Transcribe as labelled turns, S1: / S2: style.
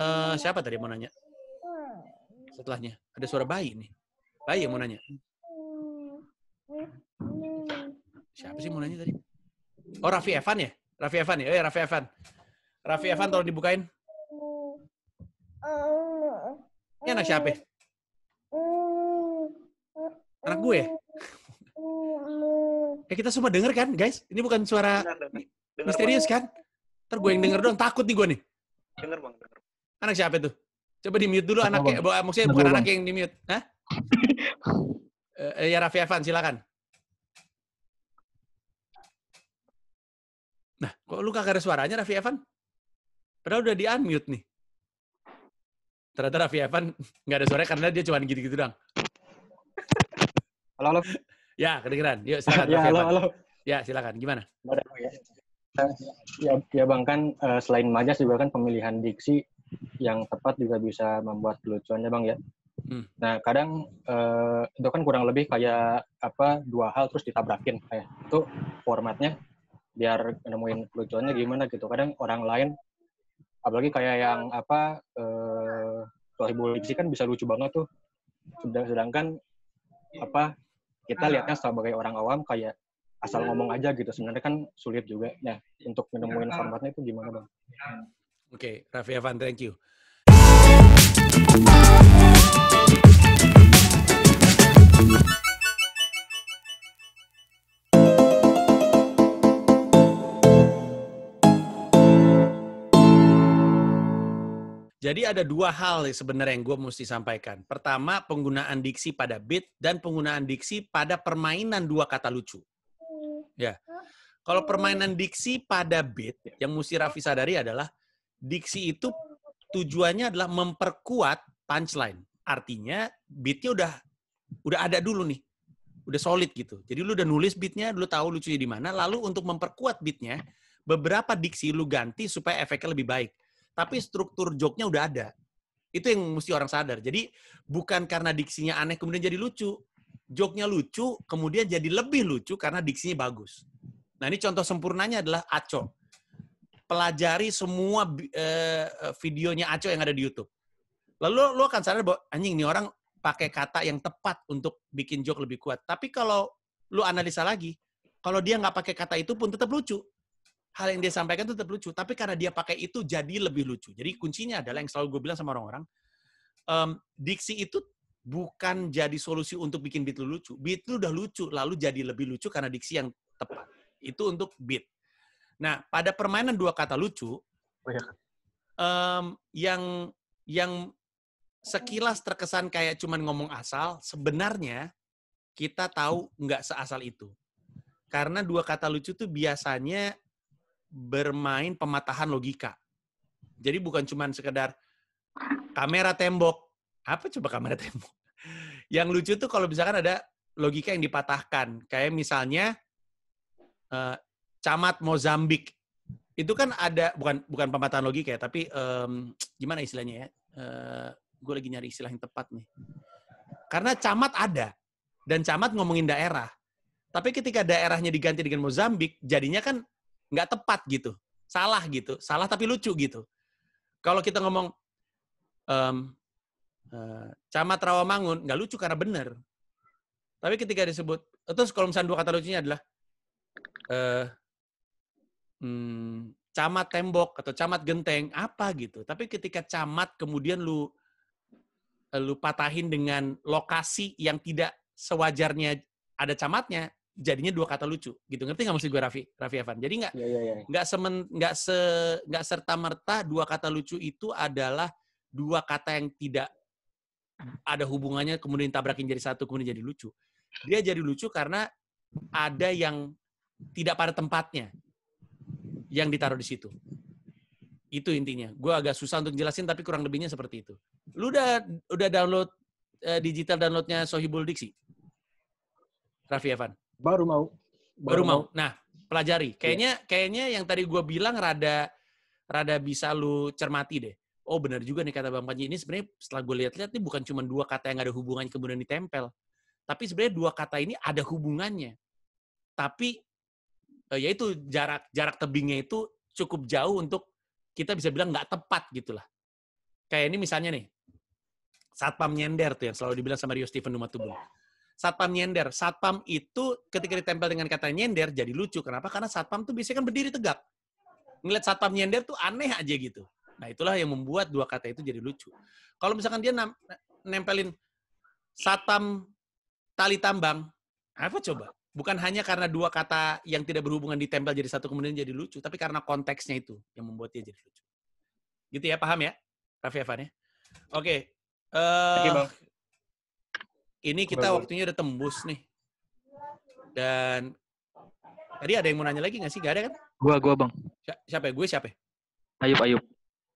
S1: Uh, siapa tadi mau nanya? Setelahnya. Ada suara bayi nih. Bayi yang mau nanya. Siapa sih mau nanya tadi? Oh, Raffi Evan ya? Raffi Evan ya? Oh ya, Raffi Evan. Raffi Evan tolong dibukain. Ini anak siapa? Ya? Anak gue ya? Ya kita semua denger kan, guys? Ini bukan suara misterius kan? Ntar gue yang denger doang, takut nih gue nih. Denger bang, denger. Anak siapa itu? Coba di mute dulu anak anaknya. Maksudnya bukan anak yang di mute. Hah? Eh, eh, ya Raffi Evan silakan. Nah, kok lu kagak ada suaranya Raffi Evan? Padahal udah di unmute nih. Ternyata Raffi Evan nggak ada suara karena dia cuma gitu-gitu dong Halo, halo. Ya, kedengeran. Yuk, silakan. ya, halo, halo. Ya, silakan. Gimana? Ya. Eh, ya, ya Bang, kan selain majas juga kan pemilihan diksi yang tepat juga bisa membuat kelucuannya bang ya. Hmm. Nah kadang uh, itu kan kurang lebih kayak apa dua hal terus ditabrakin kayak itu formatnya biar nemuin kelucuannya gimana gitu. Kadang orang lain apalagi kayak yang apa uh, eh, ibu Diksi kan bisa lucu banget tuh. Sedangkan apa kita lihatnya sebagai orang awam kayak asal ngomong aja gitu sebenarnya kan sulit juga. Nah untuk menemuin iya, formatnya itu gimana bang? Iya. Okay, Raffi Evan, thank you. Jadi ada dua hal sebenarnya yang gue mesti sampaikan. Pertama, penggunaan diksi pada beat dan penggunaan diksi pada permainan dua kata lucu. Ya. Kalau permainan diksi pada beat, yang mesti Raffi sadari adalah diksi itu tujuannya adalah memperkuat punchline. Artinya beatnya udah udah ada dulu nih, udah solid gitu. Jadi lu udah nulis beatnya, lu tahu lucunya di mana. Lalu untuk memperkuat beatnya, beberapa diksi lu ganti supaya efeknya lebih baik. Tapi struktur joknya udah ada. Itu yang mesti orang sadar. Jadi bukan karena diksinya aneh kemudian jadi lucu. joknya lucu, kemudian jadi lebih lucu karena diksinya bagus. Nah ini contoh sempurnanya adalah Aco pelajari semua eh, eh, videonya Aco yang ada di YouTube. Lalu lo akan sadar bahwa anjing ini orang pakai kata yang tepat untuk bikin joke lebih kuat. Tapi kalau lu analisa lagi, kalau dia nggak pakai kata itu pun tetap lucu. Hal yang dia sampaikan tetap lucu. Tapi karena dia pakai itu jadi lebih lucu. Jadi kuncinya adalah yang selalu gue bilang sama orang-orang, um, diksi itu bukan jadi solusi untuk bikin beat lu lucu. Beat lu udah lucu, lalu jadi lebih lucu karena diksi yang tepat. Itu untuk beat. Nah, pada permainan dua kata lucu, oh, ya. um, yang yang sekilas terkesan kayak cuman ngomong asal, sebenarnya kita tahu nggak seasal itu. Karena dua kata lucu tuh biasanya bermain pematahan logika. Jadi bukan cuman sekedar kamera tembok. Apa coba kamera tembok? Yang lucu tuh kalau misalkan ada logika yang dipatahkan. Kayak misalnya eh, camat Mozambik itu kan ada bukan bukan pematahan logika ya, tapi um, gimana istilahnya ya? Uh, eh, gue lagi nyari istilah yang tepat nih. Karena camat ada dan camat ngomongin daerah, tapi ketika daerahnya diganti dengan Mozambik, jadinya kan nggak tepat gitu, salah gitu, salah tapi lucu gitu. Kalau kita ngomong um, uh, camat Rawamangun nggak lucu karena bener tapi ketika disebut terus kalau misalnya dua kata lucunya adalah uh, hmm, camat tembok atau camat genteng apa gitu. Tapi ketika camat kemudian lu eh, lu patahin dengan lokasi yang tidak sewajarnya ada camatnya, jadinya dua kata lucu gitu. Ngerti nggak maksud gue Rafi Rafi Evan? Jadi nggak nggak ya, ya. Iya. nggak semen nggak se nggak serta merta dua kata lucu itu adalah dua kata yang tidak ada hubungannya kemudian tabrakin jadi satu kemudian jadi lucu. Dia jadi lucu karena ada yang tidak pada tempatnya yang ditaruh di situ. Itu intinya. Gue agak susah untuk jelasin tapi kurang lebihnya seperti itu. Lu udah udah download eh, digital downloadnya Sohibul Diksi? Raffi Evan. Baru mau. Baru, Baru mau. mau. Nah, pelajari. Iya. Kayaknya yeah. kayaknya yang tadi gue bilang rada rada bisa lu cermati deh. Oh benar juga nih kata Bang Panji ini sebenarnya setelah gue lihat-lihat ini bukan cuma dua kata yang ada hubungannya kemudian ditempel. Tapi sebenarnya dua kata ini ada hubungannya. Tapi Eh, ya itu jarak jarak tebingnya itu cukup jauh untuk kita bisa bilang nggak tepat gitulah. Kayak ini misalnya nih, satpam nyender tuh yang selalu dibilang sama Rio Steven Dumatubun. Iya. Satpam nyender, satpam itu ketika ditempel dengan kata nyender jadi lucu. Kenapa? Karena satpam tuh biasanya kan berdiri tegak. Ngeliat satpam nyender tuh aneh aja gitu. Nah itulah yang membuat dua kata itu jadi lucu. Kalau misalkan dia nempelin satpam tali tambang, apa coba? bukan hanya karena dua kata yang tidak berhubungan ditempel jadi satu kemudian jadi lucu, tapi karena konteksnya itu yang membuat dia jadi lucu. Gitu ya, paham ya, Raffi Evan ya? Oke. Okay. Uh, eh, Ini kita waktunya udah tembus nih. Dan tadi ada yang mau nanya lagi nggak sih? Gak ada kan? Gua, gua Bang. Siapa ya? Gue siapa ya? Ayub, Ayub.